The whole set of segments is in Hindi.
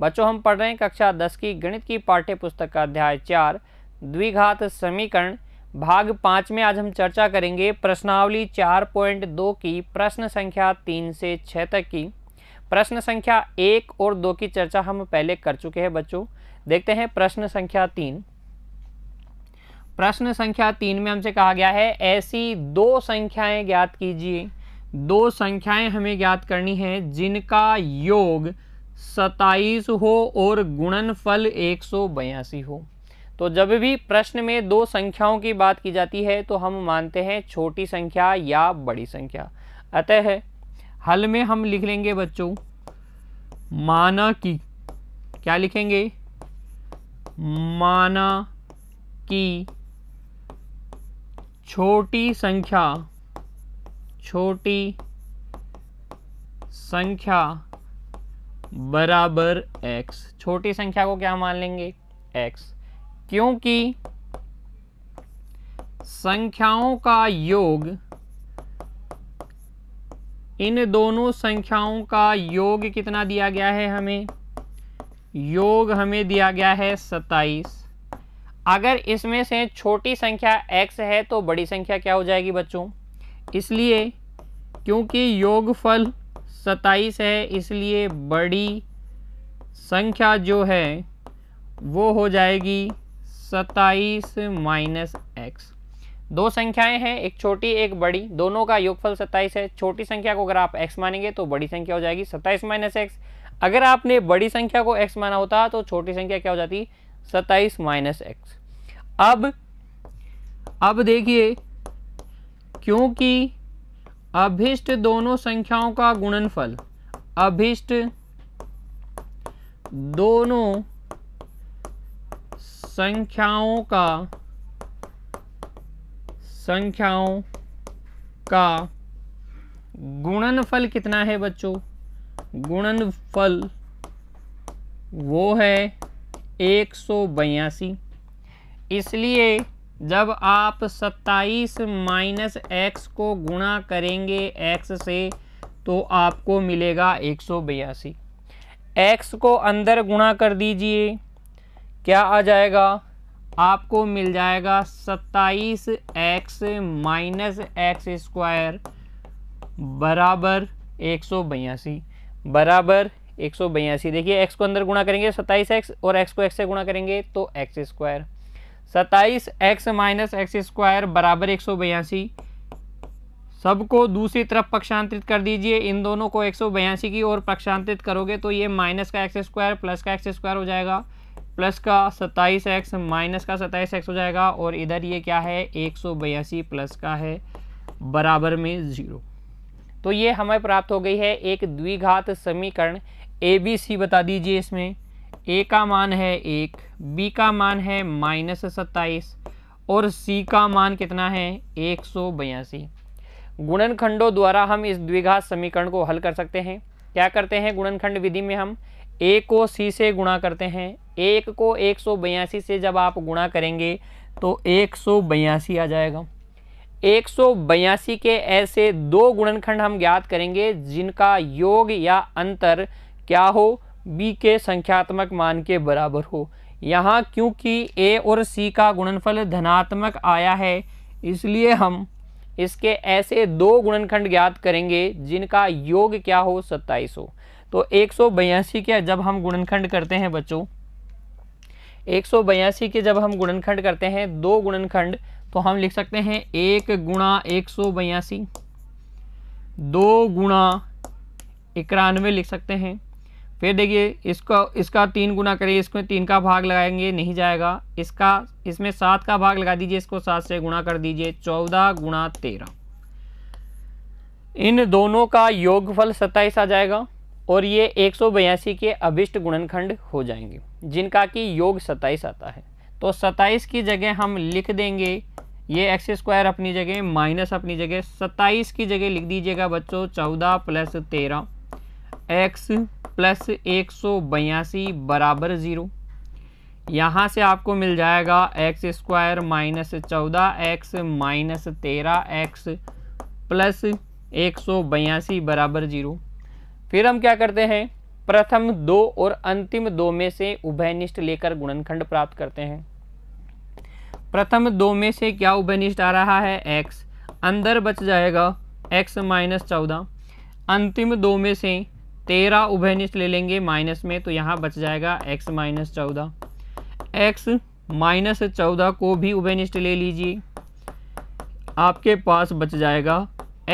बच्चों हम पढ़ रहे हैं कक्षा दस की गणित की पाठ्य पुस्तक का अध्याय चार द्विघात समीकरण भाग पाँच में आज हम चर्चा करेंगे प्रश्नावली चार पॉइंट दो की प्रश्न संख्या तीन से छः तक की प्रश्न संख्या एक और दो की चर्चा हम पहले कर चुके हैं बच्चों देखते हैं प्रश्न संख्या तीन प्रश्न संख्या तीन में हमसे कहा गया है ऐसी दो संख्याएं ज्ञात कीजिए दो संख्याएं हमें ज्ञात करनी है जिनका योग सताईस हो और गुणनफल एक सौ बयासी हो तो जब भी प्रश्न में दो संख्याओं की बात की जाती है तो हम मानते हैं छोटी संख्या या बड़ी संख्या अतः हल में हम लिख लेंगे बच्चों माना की क्या लिखेंगे माना की छोटी संख्या छोटी संख्या बराबर x छोटी संख्या को क्या मान लेंगे x क्योंकि संख्याओं का योग इन दोनों संख्याओं का योग कितना दिया गया है हमें योग हमें दिया गया है सत्ताईस अगर इसमें से छोटी संख्या x है तो बड़ी संख्या क्या हो जाएगी बच्चों इसलिए क्योंकि योगफल सत्ताईस है इसलिए बड़ी संख्या जो है वो हो जाएगी सत्ताईस माइनस एक्स दो संख्याएं हैं एक छोटी एक बड़ी दोनों का योगफल सत्ताईस है छोटी संख्या को अगर आप एक्स मानेंगे तो बड़ी संख्या हो जाएगी सत्ताईस माइनस एक्स अगर आपने बड़ी संख्या को एक्स माना होता तो छोटी संख्या क्या हो जाती सत्ताईस माइनस एक्स अब अब देखिए क्योंकि अभिष्ट दोनों संख्याओं का गुणनफल अभिष्ट दोनों संख्याओं का संख्याओं का गुणनफल कितना है बच्चों गुणनफल वो है एक सौ बयासी इसलिए जब आप 27 माइनस एक्स को गुणा करेंगे एक्स से तो आपको मिलेगा एक सौ बयासी एक्स को अंदर गुणा कर दीजिए क्या आ जाएगा आपको मिल जाएगा सत्ताईस एक्स माइनस एक्स स्क्वायर बराबर एक सौ बयासी बराबर एक सौ बयासी देखिए एक्स को अंदर गुणा करेंगे सत्ताईस एक्स और एक्स को एक्स से गुणा करेंगे तो एक्स स्क्वायर सत्ताईस एक्स माइनस एक्स स्क्वायर बराबर एक सौ बयासी सबको दूसरी तरफ पक्षांतरित कर दीजिए इन दोनों को एक सौ बयासी की ओर पक्षांतरित करोगे तो ये माइनस का एक्स स्क्वायर प्लस का एक्स स्क्वायर हो जाएगा प्लस का सत्ताईस एक्स माइनस का सत्ताईस एक्स हो जाएगा और इधर ये क्या है एक सौ बयासी प्लस का है बराबर में ज़ीरो तो ये हमें प्राप्त हो गई है एक द्विघात समीकरण ए बी सी बता दीजिए इसमें ए का मान है एक बी का मान है माइनस सत्ताईस और सी का मान कितना है एक सौ बयासी गुणनखंडों द्वारा हम इस द्विघात समीकरण को हल कर सकते हैं क्या करते हैं गुणनखंड विधि में हम ए को सी से गुणा करते हैं एक को एक सौ बयासी से जब आप गुणा करेंगे तो एक सौ बयासी आ जाएगा एक सौ बयासी के ऐसे दो गुणनखंड हम ज्ञात करेंगे जिनका योग या अंतर क्या हो b के संख्यात्मक मान के बराबर हो यहाँ क्योंकि a और c का गुणनफल धनात्मक आया है इसलिए हम इसके ऐसे दो गुणनखंड ज्ञात करेंगे जिनका योग क्या हो सत्ताईस हो तो एक के जब हम गुणनखंड करते हैं बच्चों एक के जब हम गुणनखंड करते हैं दो गुणनखंड तो हम लिख सकते हैं एक गुणा एक सौ बयासी दो गुणा इक्यानवे लिख सकते हैं फिर देखिए इसको इसका तीन गुना करिए इसमें तीन का भाग लगाएंगे नहीं जाएगा इसका इसमें सात का भाग लगा दीजिए इसको सात से गुणा कर दीजिए चौदह गुणा तेरह इन दोनों का योगफल सत्ताईस आ जाएगा और ये एक सौ बयासी के अभिष्ट गुणनखंड हो जाएंगे जिनका कि योग सत्ताईस आता है तो सत्ताईस की जगह हम लिख देंगे ये एक्स स्क्वायर अपनी जगह माइनस अपनी जगह सत्ताईस की जगह लिख दीजिएगा बच्चों चौदह प्लस तेरह एक्स प्लस एक सौ बयासी बराबर ज़ीरो यहाँ से आपको मिल जाएगा एक्स स्क्वायर माइनस चौदह एक्स माइनस तेरह एक्स प्लस एक सौ बयासी बराबर ज़ीरो फिर हम क्या करते हैं प्रथम दो और अंतिम दो में से उभयनिष्ठ लेकर गुणनखंड प्राप्त करते हैं प्रथम दो में से क्या उभयनिष्ठ आ रहा है एक्स अंदर बच जाएगा एक्स माइनस चौदह अंतिम दो में से तेरह उभयनिष्ठ ले लेंगे माइनस में तो यहाँ बच जाएगा एक्स माइनस चौदह एक्स माइनस चौदह को भी उभयनिष्ठ ले लीजिए आपके पास बच जाएगा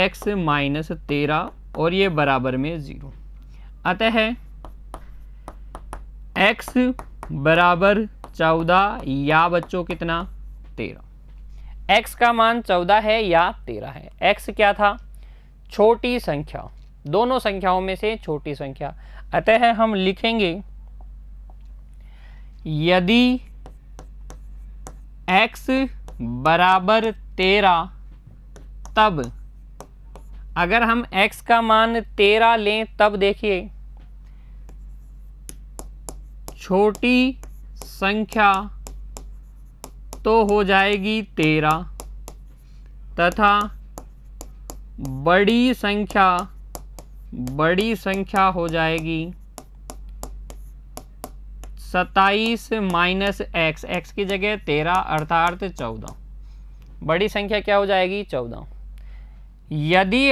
एक्स माइनस तेरह और ये बराबर में ज़ीरो अतः एक्स बराबर चौदह या बच्चों कितना तेरह एक्स का मान चौदह है या तेरह है एक्स क्या था छोटी संख्या दोनों संख्याओं में से छोटी संख्या अतः हम लिखेंगे यदि x बराबर तेरह तब अगर हम x का मान तेरह लें तब देखिए छोटी संख्या तो हो जाएगी तेरह तथा बड़ी संख्या बड़ी संख्या हो जाएगी सताईस माइनस एक्स एक्स की जगह तेरह अर्थात चौदह बड़ी संख्या क्या हो जाएगी चौदह यदि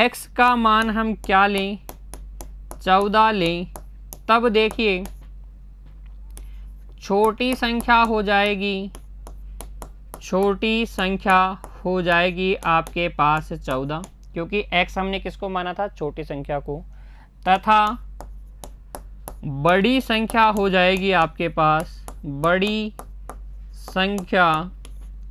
एक्स का मान हम क्या लें चौदह लें तब देखिए छोटी संख्या हो जाएगी छोटी संख्या हो जाएगी आपके पास चौदह क्योंकि x हमने किसको माना था छोटी संख्या को तथा बड़ी संख्या हो जाएगी आपके पास बड़ी संख्या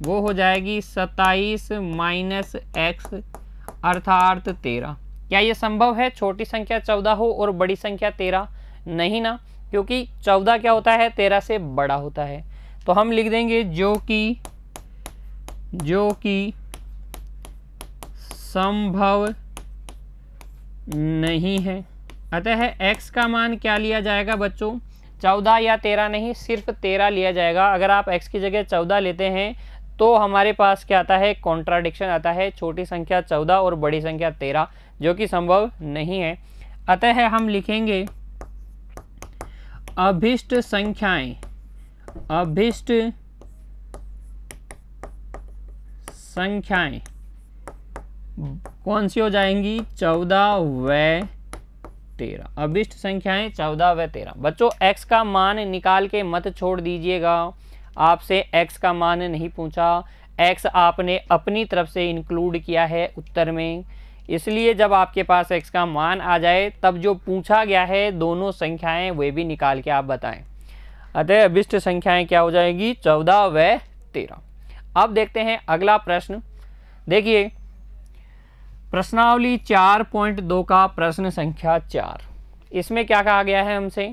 वो हो जाएगी सत्ताईस माइनस एक्स अर्थात तेरह क्या ये संभव है छोटी संख्या चौदह हो और बड़ी संख्या तेरह नहीं ना क्योंकि चौदह क्या होता है तेरह से बड़ा होता है तो हम लिख देंगे जो कि जो कि संभव नहीं है अतः एक्स का मान क्या लिया जाएगा बच्चों चौदह या तेरह नहीं सिर्फ तेरह लिया जाएगा अगर आप एक्स की जगह चौदह लेते हैं तो हमारे पास क्या आता है कॉन्ट्राडिक्शन आता है छोटी संख्या चौदह और बड़ी संख्या तेरह जो कि संभव नहीं है अतः हम लिखेंगे अभिष्ट संख्याएं अभिष्ट संख्याएं कौन सी हो जाएंगी चौदह व तेरह अभिष्ट संख्याएं चौदह व तेरह बच्चों x का मान निकाल के मत छोड़ दीजिएगा आपसे x का मान नहीं पूछा x आपने अपनी तरफ से इंक्लूड किया है उत्तर में इसलिए जब आपके पास x का मान आ जाए तब जो पूछा गया है दोनों संख्याएं वे भी निकाल के आप बताएं अतः अभिष्ट संख्याएं क्या हो जाएगी चौदह व तेरह अब देखते हैं अगला प्रश्न देखिए प्रश्नावली चार पॉइंट दो का प्रश्न संख्या चार इसमें क्या कहा गया है हमसे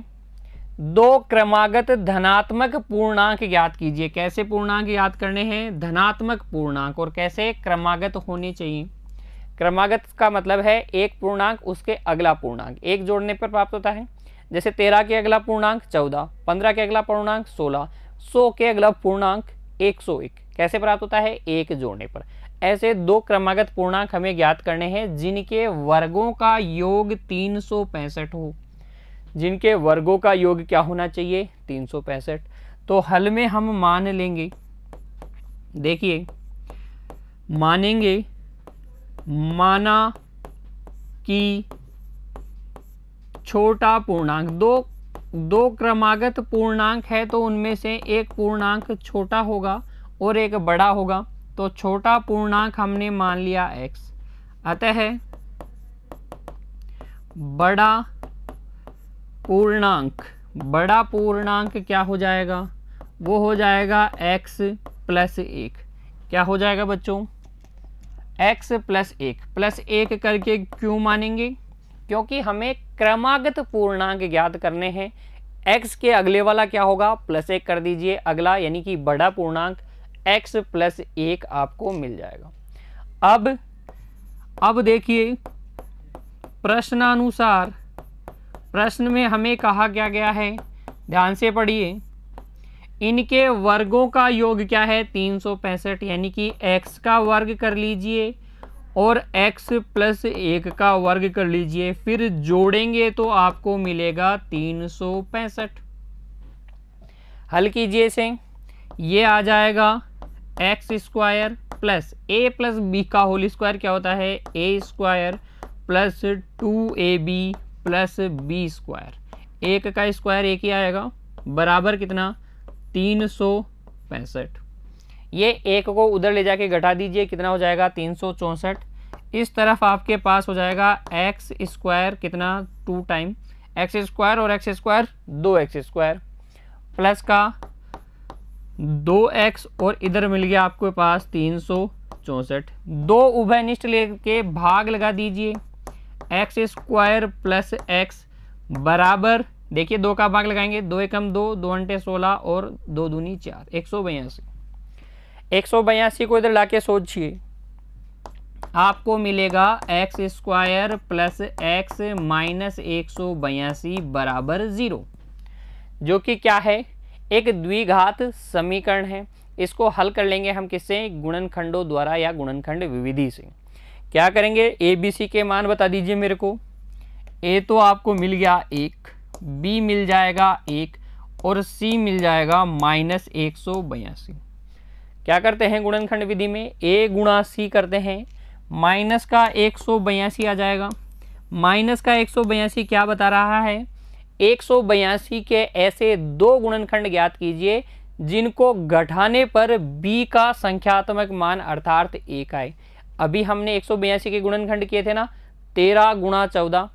दो क्रमागत धनात्मक पूर्णांक ज्ञात कीजिए कैसे पूर्णांक याद करने हैं धनात्मक पूर्णांक और कैसे क्रमागत होने चाहिए क्रमागत का मतलब है एक पूर्णांक उसके अगला पूर्णांक एक जोड़ने पर प्राप्त होता है जैसे तेरह के अगला पूर्णांक चौदह पंद्रह के अगला पूर्णांक सोलह सौ के अगला पूर्णांक एक सौ एक कैसे प्राप्त होता है एक जोड़ने पर ऐसे दो क्रमागत पूर्णांक हमें ज्ञात करने हैं जिनके वर्गों का योग तीन हो जिनके वर्गों का योग क्या होना चाहिए तीन तो हल में हम मान लेंगे देखिए मानेंगे माना कि छोटा पूर्णांक दो दो क्रमागत पूर्णांक है तो उनमें से एक पूर्णांक छोटा होगा और एक बड़ा होगा तो छोटा पूर्णांक हमने मान लिया x अतः बड़ा पूर्णांक बड़ा पूर्णांक क्या हो जाएगा वो हो जाएगा x प्लस एक क्या हो जाएगा बच्चों x प्लस एक प्लस एक करके क्यों मानेंगे क्योंकि हमें क्रमागत पूर्णांक ज्ञात करने हैं x के अगले वाला क्या होगा प्लस एक कर दीजिए अगला यानी कि बड़ा पूर्णांक एक्स प्लस एक आपको मिल जाएगा अब अब देखिए प्रश्नानुसार प्रश्न में हमें कहा क्या गया है ध्यान से पढ़िए इनके वर्गों का योग क्या है तीन सौ पैंसठ यानी कि x का वर्ग कर लीजिए और x प्लस एक का वर्ग कर लीजिए फिर जोड़ेंगे तो आपको मिलेगा तीन सौ पैंसठ हल कीजिए इसे ये आ जाएगा x square plus a plus b का होल स्क्वायर क्या होता है a square plus two a b plus b square एक का स्क्वायर एक ही आएगा बराबर कितना तीन सौ पैंसठ ये एक को उधर ले जाके घटा दीजिए कितना हो जाएगा तीन सौ चौंसठ इस तरफ आपके पास हो जाएगा एक्स स्क्वायर कितना टू टाइम एक्स स्क्वायर और एक्स स्क्वायर दो एक्स स्क्वायर प्लस का दो एक्स और इधर मिल गया आपके पास तीन सौ चौंसठ दो उभयनिष्ठ लेके भाग लगा दीजिए एक्स स्क्वायर प्लस एक्स बराबर देखिए दो का भाग लगाएंगे दो एकम दो दो अंटे सोलह और दो दूनी चार एक सौ बयासी एक सौ बयासी को इधर ला के सोचिए आपको मिलेगा x square plus x minus एक सौ बयासी बराबर ज़ीरो जो कि क्या है एक द्विघात समीकरण है इसको हल कर लेंगे हम किससे गुणनखंडों द्वारा या गुणनखंड विविधि से क्या करेंगे ए बी सी के मान बता दीजिए मेरे को ए तो आपको मिल गया एक बी मिल जाएगा एक और सी मिल जाएगा माइनस एक सौ बयासी क्या करते हैं गुणनखंड विधि में ए गुणा सी करते हैं माइनस का एक सौ बयासी आ जाएगा माइनस का एक सौ बयासी क्या बता रहा है एक के ऐसे दो गुणनखंड ज्ञात कीजिए जिनको घटाने पर b का संख्यात्मक मान अर्थात एक आए अभी हमने एक के गुणनखंड किए थे ना तेरह गुणा चौदह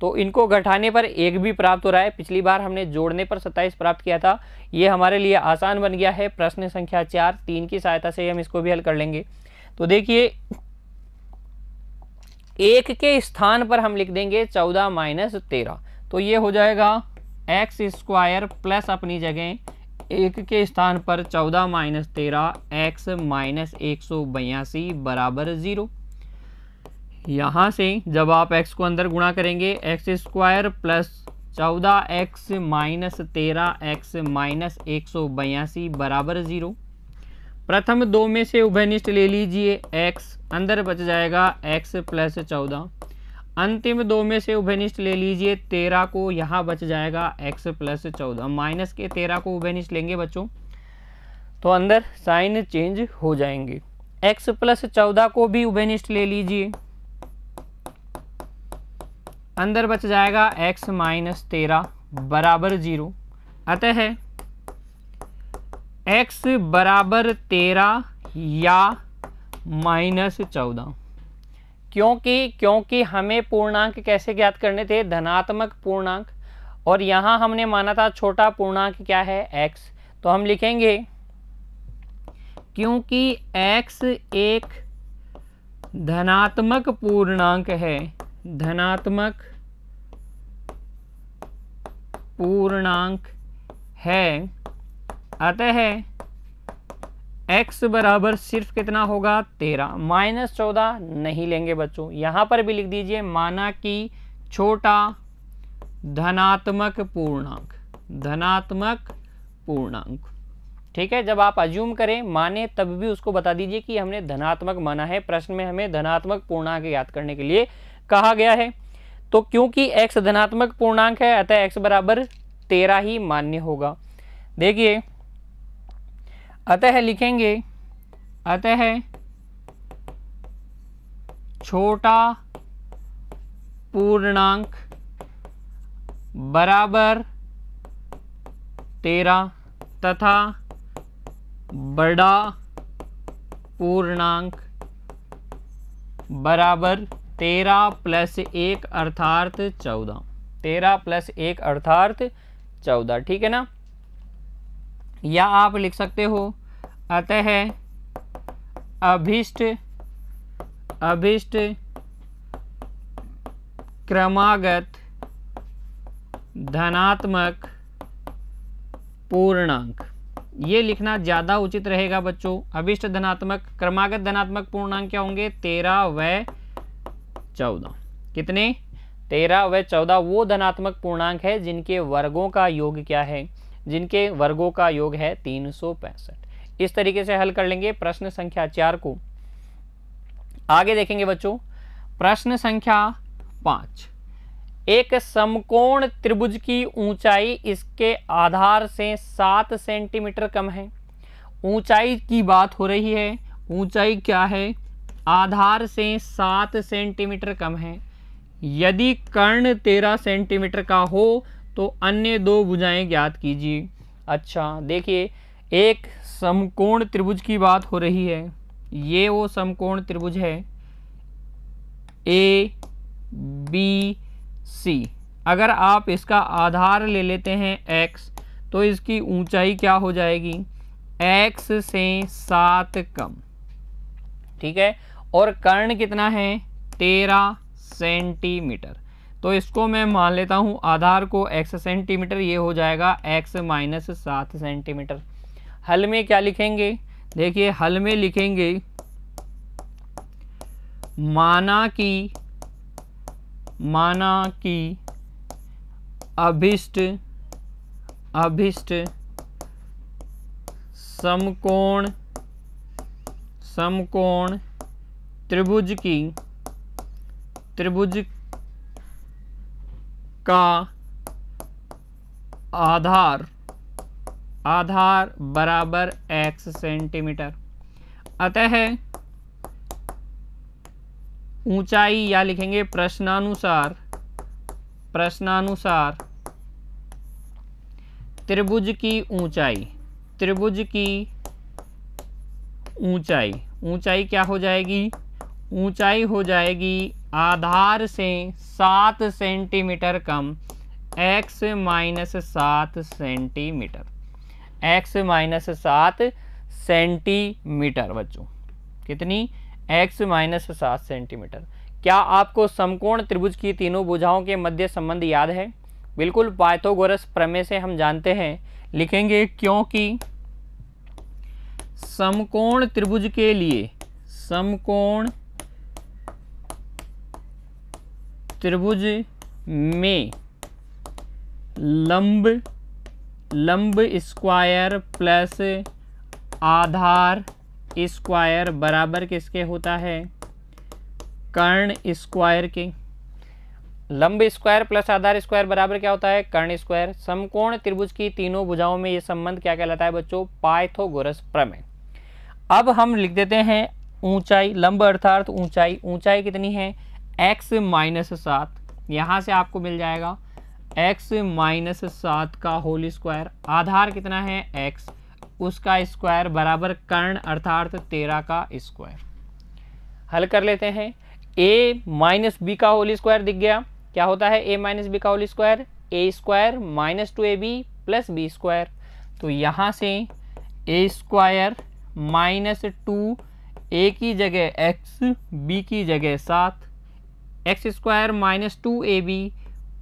तो इनको घटाने पर एक भी प्राप्त हो रहा है पिछली बार हमने जोड़ने पर सत्ताईस प्राप्त किया था ये हमारे लिए आसान बन गया है प्रश्न संख्या चार तीन की सहायता से हम इसको भी हल कर लेंगे तो देखिए एक के स्थान पर हम लिख देंगे चौदह माइनस तेरह तो ये हो जाएगा एक्स स्क्वायर प्लस अपनी जगह एक के स्थान पर चौदह माइनस तेरह एक्स माइनस एक सौ बयासी बराबर ज़ीरो यहाँ से जब आप एक्स को अंदर गुणा करेंगे एक्स स्क्वायर प्लस चौदह एक्स माइनस तेरह एक्स माइनस एक सौ बयासी बराबर ज़ीरो प्रथम दो में से उभयनिष्ठ ले लीजिए एक्स अंदर बच जाएगा एक्स प्लस चौदह अंतिम दो में से उभयनिष्ठ ले लीजिए तेरह को यहाँ बच जाएगा एक्स प्लस चौदह माइनस के तेरह को उभयनिष्ठ लेंगे बच्चों तो अंदर साइन चेंज हो जाएंगे एक्स प्लस चौदह को भी उभयनिष्ठ ले लीजिए अंदर बच जाएगा एक्स माइनस तेरह बराबर जीरो अतः है एक्स बराबर तेरह या माइनस चौदह क्योंकि क्योंकि हमें पूर्णांक कैसे ज्ञात करने थे धनात्मक पूर्णांक और यहाँ हमने माना था छोटा पूर्णांक क्या है x तो हम लिखेंगे क्योंकि x एक धनात्मक पूर्णांक है धनात्मक पूर्णांक है अतः x बराबर सिर्फ कितना होगा तेरह माइनस चौदह नहीं लेंगे बच्चों यहां पर भी लिख दीजिए माना कि छोटा धनात्मक पूर्णांक धनात्मक पूर्णांक ठीक है जब आप अज्यूम करें माने तब भी उसको बता दीजिए कि हमने धनात्मक माना है प्रश्न में हमें धनात्मक पूर्णांक याद करने के लिए कहा गया है तो क्योंकि x धनात्मक पूर्णांक है अतः x बराबर तेरह ही मान्य होगा देखिए अतः लिखेंगे अतः छोटा पूर्णांक बराबर तेरह तथा बड़ा पूर्णांक बराबर तेरह प्लस एक अर्थात चौदह तेरह प्लस एक अर्थात चौदह ठीक है ना या आप लिख सकते हो अतः अभिष्ट अभिष्ट क्रमागत धनात्मक पूर्णांक ये लिखना ज़्यादा उचित रहेगा बच्चों अभिष्ट धनात्मक क्रमागत धनात्मक पूर्णांक क्या होंगे तेरह व चौदह कितने तेरह व चौदह वो धनात्मक पूर्णांक है जिनके वर्गों का योग क्या है जिनके वर्गों का योग है तीन इस तरीके से हल कर लेंगे प्रश्न संख्या चार को आगे देखेंगे बच्चों प्रश्न संख्या पांच एक समकोण त्रिभुज की ऊंचाई इसके आधार से सात सेंटीमीटर कम है ऊंचाई की बात हो रही है ऊंचाई क्या है आधार से सात सेंटीमीटर कम है यदि कर्ण तेरह सेंटीमीटर का हो तो अन्य दो भुजाएं ज्ञात कीजिए अच्छा देखिए एक समकोण त्रिभुज की बात हो रही है ये वो समकोण त्रिभुज है ए बी सी अगर आप इसका आधार ले लेते हैं एक्स तो इसकी ऊंचाई क्या हो जाएगी एक्स से सात कम ठीक है और कर्ण कितना है तेरह सेंटीमीटर तो इसको मैं मान लेता हूँ आधार को एक्स सेंटीमीटर ये हो जाएगा एक्स माइनस सात सेंटीमीटर हल में क्या लिखेंगे देखिए हल में लिखेंगे माना कि माना कि अभिष्ट अभिष्ट समकोण समकोण त्रिभुज की त्रिभुज का आधार आधार बराबर x सेंटीमीटर अतः ऊंचाई या लिखेंगे प्रश्नानुसार प्रश्नानुसार त्रिभुज की ऊंचाई त्रिभुज की ऊंचाई ऊंचाई क्या हो जाएगी ऊंचाई हो जाएगी आधार से सात सेंटीमीटर कम एक्स माइनस सात सेंटीमीटर एक्स माइनस सात सेंटीमीटर बच्चों कितनी एक्स माइनस सात सेंटीमीटर क्या आपको समकोण त्रिभुज की तीनों भुजाओं के मध्य संबंध याद है बिल्कुल पाइथागोरस प्रमेय से हम जानते हैं लिखेंगे क्योंकि समकोण त्रिभुज के लिए समकोण त्रिभुज में लंब लंब स्क्वायर प्लस आधार स्क्वायर बराबर किसके होता है कर्ण स्क्वायर के लंब स्क्वायर प्लस आधार स्क्वायर बराबर क्या होता है कर्ण स्क्वायर समकोण त्रिभुज की तीनों भुजाओं में यह संबंध क्या कहलाता है बच्चों पाइथोगोरस प्रमेय अब हम लिख देते हैं ऊंचाई लंब अर्थात ऊंचाई ऊंचाई कितनी है एक्स माइनस सात यहाँ से आपको मिल जाएगा एक्स माइनस सात का होल स्क्वायर आधार कितना है एक्स उसका स्क्वायर बराबर कर्ण अर्थात तेरह का स्क्वायर हल कर लेते हैं ए माइनस बी का होल स्क्वायर दिख गया क्या होता है ए माइनस बी का whole square a square minus two a b plus b square तो यहाँ से a square minus two a की जगह एक्स बी की जगह सात x square minus two a b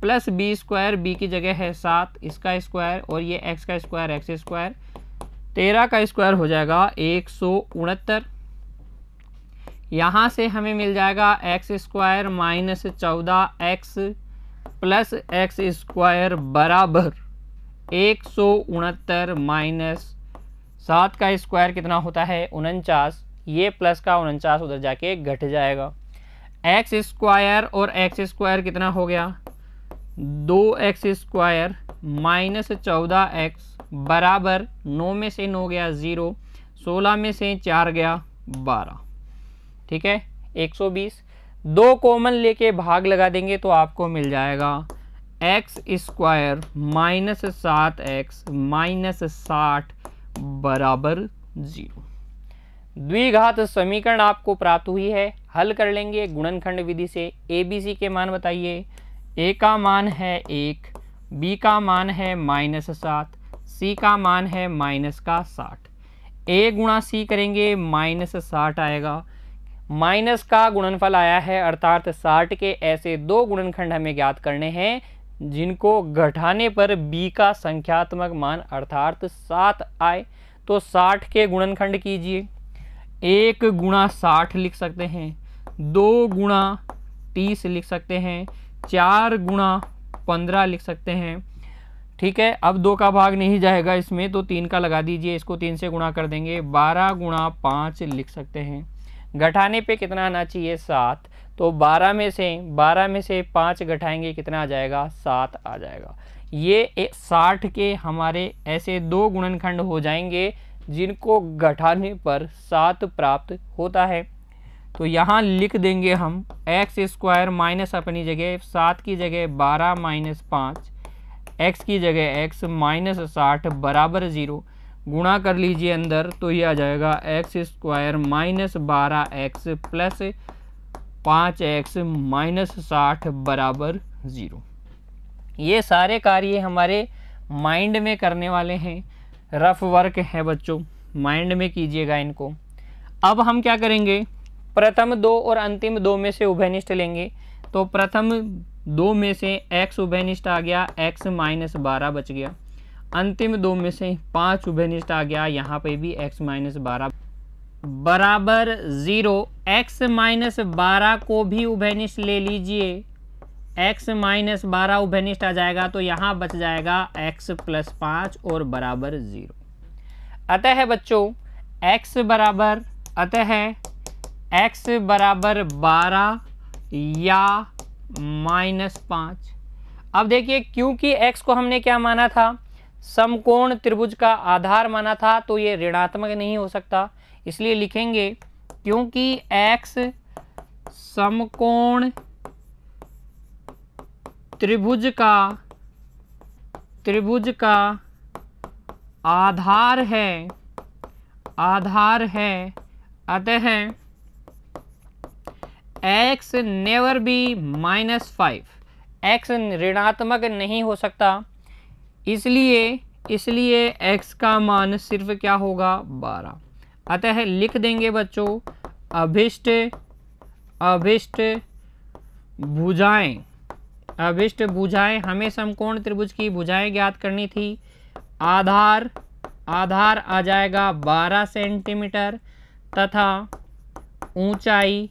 plus b square b की जगह है सात इसका स्क्वायर और ये एक्स का स्क्वायर एक्स स्क्वायर तेरह का स्क्वायर हो जाएगा एक सौ उनहत्तर यहाँ से हमें मिल जाएगा एक्स स्क्वायर माइनस चौदह एक्स प्लस एक्स स्क्वायर बराबर एक सौ उनहत्तर माइनस सात का स्क्वायर कितना होता है उनचास ये प्लस का उनचास उधर जाके घट जाएगा एक्स स्क्वायर और एक्स स्क्वायर कितना हो गया दो एक्स स्क्वायर माइनस चौदह एक्स बराबर नौ में से नौ गया ज़ीरो सोलह में से चार गया बारह ठीक है एक सौ बीस दो कॉमन लेके भाग लगा देंगे तो आपको मिल जाएगा एक्स स्क्वायर माइनस सात एक्स माइनस साठ बराबर ज़ीरो द्विघात समीकरण आपको प्राप्त हुई है हल कर लेंगे गुणनखंड विधि से ए बी सी के मान बताइए ए का मान है एक बी का मान है माइनस सात सी का मान है माइनस का साठ ए गुणा सी करेंगे माइनस साठ आएगा माइनस का गुणनफल आया है अर्थात साठ के ऐसे दो गुणनखंड हमें ज्ञात करने हैं जिनको घटाने पर बी का संख्यात्मक मान अर्थात सात आए तो साठ के गुणनखंड कीजिए एक गुणा साठ लिख सकते हैं दो गुणा तीस लिख सकते हैं चार गुणा पंद्रह लिख सकते हैं ठीक है अब दो का भाग नहीं जाएगा इसमें तो तीन का लगा दीजिए इसको तीन से गुणा कर देंगे बारह गुणा पाँच लिख सकते हैं घटाने पे कितना आना चाहिए सात तो बारह में से बारह में से पाँच घटाएंगे कितना आ जाएगा सात आ जाएगा ये साठ के हमारे ऐसे दो गुणनखंड हो जाएंगे जिनको घटाने पर सात प्राप्त होता है तो यहाँ लिख देंगे हम एक्स स्क्वायर माइनस अपनी जगह सात की जगह बारह माइनस पाँच एक्स की जगह एक्स माइनस साठ बराबर ज़ीरो गुणा कर लीजिए अंदर तो ये आ जाएगा एक्स स्क्वायर माइनस बारह एक्स प्लस पाँच एक्स माइनस साठ बराबर ज़ीरो ये सारे कार्य हमारे माइंड में करने वाले हैं रफ़ वर्क है बच्चों माइंड में कीजिएगा इनको अब हम क्या करेंगे प्रथम दो और अंतिम दो में से उभयनिष्ठ लेंगे तो प्रथम दो में से एक्स उभयनिष्ठ आ गया एक्स माइनस बारह बच गया अंतिम दो में से पाँच उभयनिष्ठ आ गया यहाँ पे भी एक्स माइनस बारह बराबर ज़ीरो एक्स माइनस बारह को भी उभयनिष्ठ ले लीजिए एक्स माइनस बारह उभयनिष्ठ आ जाएगा तो यहाँ बच जाएगा एक्स प्लस पाँच और बराबर ज़ीरो अतः बच्चों एक्स बराबर अतः है एक्स बराबर बारह या माइनस पाँच अब देखिए क्योंकि एक्स को हमने क्या माना था समकोण त्रिभुज का आधार माना था तो ये ऋणात्मक नहीं हो सकता इसलिए लिखेंगे क्योंकि एक्स समकोण त्रिभुज का त्रिभुज का आधार है आधार है अतः x never be minus five x ऋणात्मक नहीं हो सकता इसलिए इसलिए एक्स का मान सिर्फ क्या होगा बारह अतः लिख देंगे बच्चों अभिष्ट अभिष्ट भुजाएं अभिष्ट भुजाएं हमें समकोण त्रिभुज की भुजाएं ज्ञात करनी थी आधार आधार आ जाएगा 12 सेंटीमीटर तथा ऊंचाई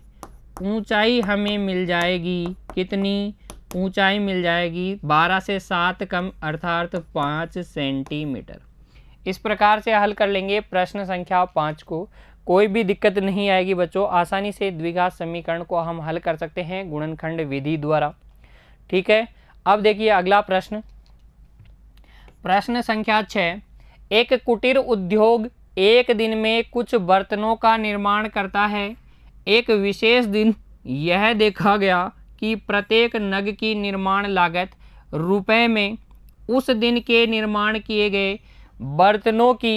ऊंचाई हमें मिल जाएगी कितनी ऊंचाई मिल जाएगी 12 से 7 कम अर्थात 5 सेंटीमीटर इस प्रकार से हल कर लेंगे प्रश्न संख्या पाँच को कोई भी दिक्कत नहीं आएगी बच्चों आसानी से द्विघात समीकरण को हम हल कर सकते हैं गुणनखंड विधि द्वारा ठीक है अब देखिए अगला प्रश्न प्रश्न संख्या छः एक कुटीर उद्योग एक दिन में कुछ बर्तनों का निर्माण करता है एक विशेष दिन यह देखा गया कि प्रत्येक नग की निर्माण लागत रुपए में उस दिन के निर्माण किए गए बर्तनों की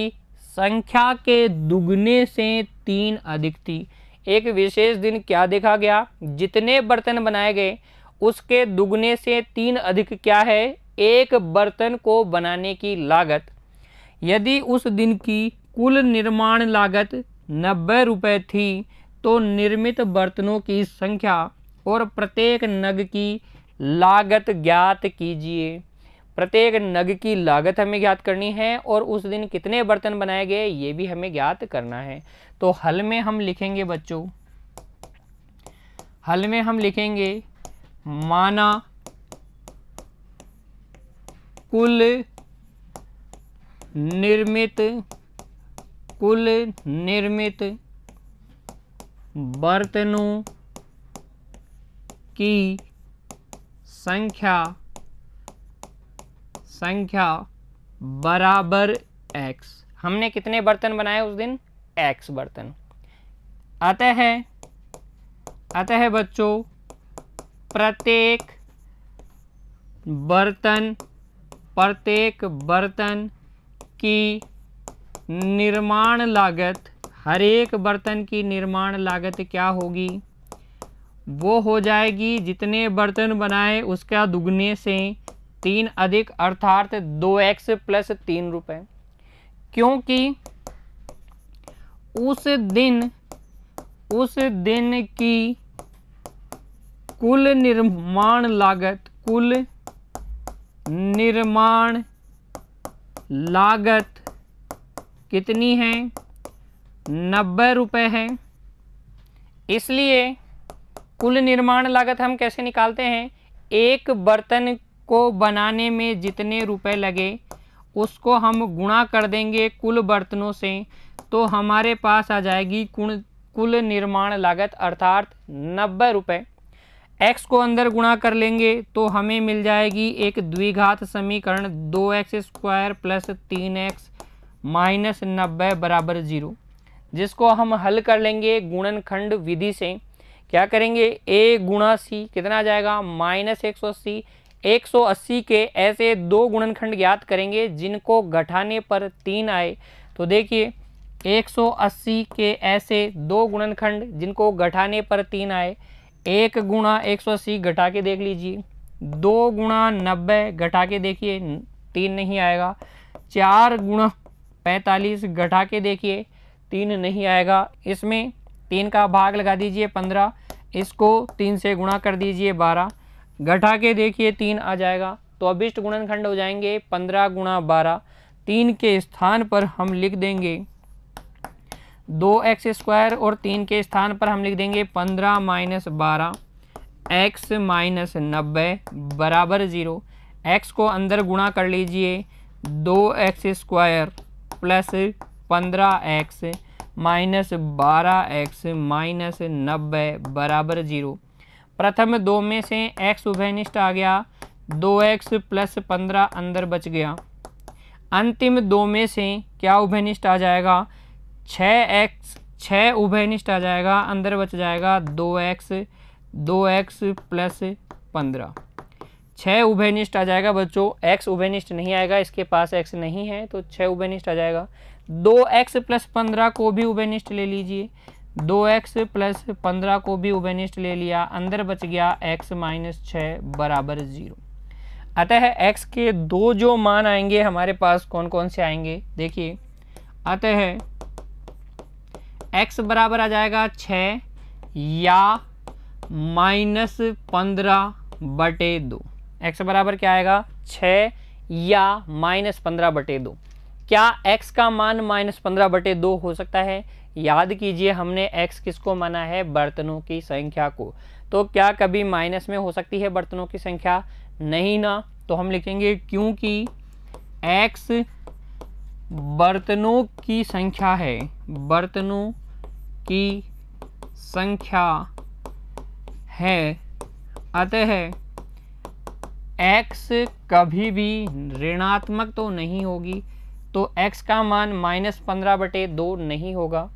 संख्या के दुगने से तीन अधिक थी एक विशेष दिन क्या देखा गया जितने बर्तन बनाए गए उसके दुगने से तीन अधिक क्या है एक बर्तन को बनाने की लागत यदि उस दिन की कुल निर्माण लागत नब्बे रुपये थी तो निर्मित बर्तनों की संख्या और प्रत्येक नग की लागत ज्ञात कीजिए प्रत्येक नग की लागत हमें ज्ञात करनी है और उस दिन कितने बर्तन बनाए गए ये भी हमें ज्ञात करना है तो हल में हम लिखेंगे बच्चों हल में हम लिखेंगे माना कुल निर्मित कुल निर्मित बर्तनों की संख्या संख्या बराबर x हमने कितने बर्तन बनाए उस दिन x बर्तन अतः अतः बच्चों प्रत्येक बर्तन प्रत्येक बर्तन की निर्माण लागत हर एक बर्तन की निर्माण लागत क्या होगी वो हो जाएगी जितने बर्तन बनाए उसका दुगने से तीन अधिक अर्थात दो एक्स प्लस तीन रुपये क्योंकि उस दिन उस दिन की कुल निर्माण लागत कुल निर्माण लागत कितनी है नब्बे रुपये है इसलिए कुल निर्माण लागत हम कैसे निकालते हैं एक बर्तन को बनाने में जितने रुपए लगे उसको हम गुणा कर देंगे कुल बर्तनों से तो हमारे पास आ जाएगी कुल कुल निर्माण लागत अर्थात नब्बे रुपये एक्स को अंदर गुणा कर लेंगे तो हमें मिल जाएगी एक द्विघात समीकरण दो एक्स स्क्वायर प्लस तीन एक्स माइनस नब्बे बराबर जीरो जिसको हम हल कर लेंगे गुणनखंड विधि से क्या करेंगे ए गुणा सी कितना आ जाएगा माइनस एक सौ अस्सी एक सौ अस्सी के ऐसे दो गुणनखंड ज्ञात करेंगे जिनको घटाने पर तीन आए तो देखिए एक सौ अस्सी के ऐसे दो गुणनखंड जिनको घटाने पर तीन आए एक गुणा एक सौ अस्सी घटा के देख लीजिए दो गुणा नब्बे घटा के देखिए तीन नहीं आएगा चार गुणा पैंतालीस घटा के देखिए तीन नहीं आएगा इसमें तीन का भाग लगा दीजिए पंद्रह इसको तीन से गुणा कर दीजिए बारह घटा के देखिए तीन आ जाएगा तो अभिष्ट गुणनखंड हो जाएंगे पंद्रह गुणा बारह तीन के स्थान पर हम लिख देंगे दो एक्स स्क्वायर और तीन के स्थान पर हम लिख देंगे पंद्रह माइनस बारह एक्स माइनस नब्बे बराबर ज़ीरो एक्स को अंदर गुणा कर लीजिए दो एक्स स्क्वायर प्लस पंद्रह एक्स माइनस बारह एक्स माइनस नब्बे बराबर जीरो प्रथम दो में से एक्स उभयनिष्ठ आ गया दो एक्स प्लस पंद्रह अंदर बच गया अंतिम दो में से क्या उभयनिष्ठ आ जाएगा छः एक्स छः उभयनिष्ठ आ जाएगा अंदर बच जाएगा दो एक्स दो एक्स प्लस पंद्रह छः उभयनिष्ठ आ जाएगा बच्चों एक्स उभयनिष्ठ नहीं आएगा इसके पास एक्स नहीं है तो छः उभयनिष्ठ आ जाएगा दो एक्स प्लस पंद्रह को भी उभयनिष्ठ ले लीजिए दो एक्स प्लस पंद्रह को भी उभयनिष्ठ ले लिया अंदर बच गया एक्स माइनस छः बराबर ज़ीरो अतः एक्स के दो जो मान आएंगे हमारे पास कौन कौन से आएंगे देखिए अतः एक्स बराबर आ जाएगा छः या माइनस पंद्रह बटे दो एक्स बराबर क्या आएगा छः या माइनस पंद्रह बटे दो क्या एक्स का मान माइनस पंद्रह बटे दो हो सकता है याद कीजिए हमने एक्स किसको माना है बर्तनों की संख्या को तो क्या कभी माइनस में हो सकती है बर्तनों की संख्या नहीं ना तो हम लिखेंगे क्योंकि एक्स बर्तनों की संख्या है बर्तनों की संख्या है अतः x कभी भी ऋणात्मक तो नहीं होगी तो x का मान माइनस पंद्रह बटे दो नहीं होगा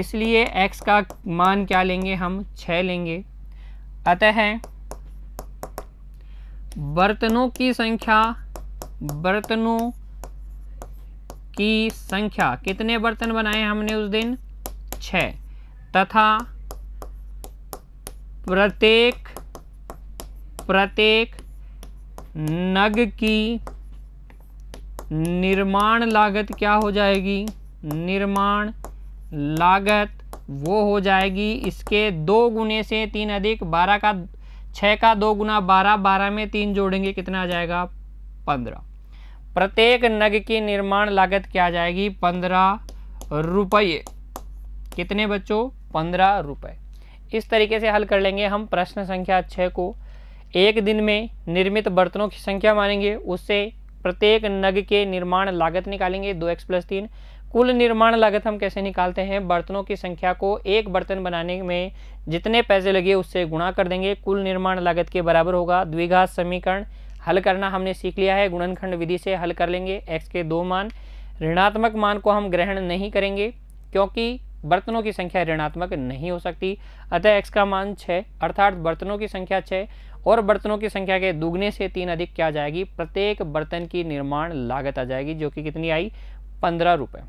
इसलिए x का मान क्या लेंगे हम छः लेंगे अतः बर्तनों की संख्या बर्तनों की संख्या कितने बर्तन बनाए हमने उस दिन छ तथा प्रत्येक प्रत्येक नग की निर्माण लागत क्या हो जाएगी निर्माण लागत वो हो जाएगी इसके दो गुने से तीन अधिक बारह का छः का दो गुना बारह बारह में तीन जोड़ेंगे कितना आ जाएगा पंद्रह प्रत्येक नग की निर्माण लागत क्या आ जाएगी पंद्रह रुपये कितने बच्चों पंद्रह रुपये इस तरीके से हल कर लेंगे हम प्रश्न संख्या छः को एक दिन में निर्मित बर्तनों की संख्या मानेंगे उससे प्रत्येक नग के निर्माण लागत निकालेंगे दो एक्स प्लस तीन कुल निर्माण लागत हम कैसे निकालते हैं बर्तनों की संख्या को एक बर्तन बनाने में जितने पैसे लगे उससे गुणा कर देंगे कुल निर्माण लागत के बराबर होगा द्विघात समीकरण हल करना हमने सीख लिया है गुणनखंड विधि से हल कर लेंगे एक्स के दो मान ऋणात्मक मान को हम ग्रहण नहीं करेंगे क्योंकि बर्तनों की संख्या ऋणात्मक नहीं हो सकती अतः एक्स का मान छः अर्थात बर्तनों की संख्या छः और बर्तनों की संख्या के दुगने से तीन अधिक क्या जाएगी प्रत्येक बर्तन की निर्माण लागत आ जाएगी जो कि कितनी आई पंद्रह रुपये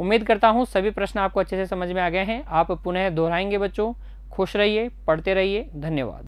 उम्मीद करता हूँ सभी प्रश्न आपको अच्छे से समझ में आ गए हैं आप पुनः दोहराएंगे बच्चों खुश रहिए पढ़ते रहिए धन्यवाद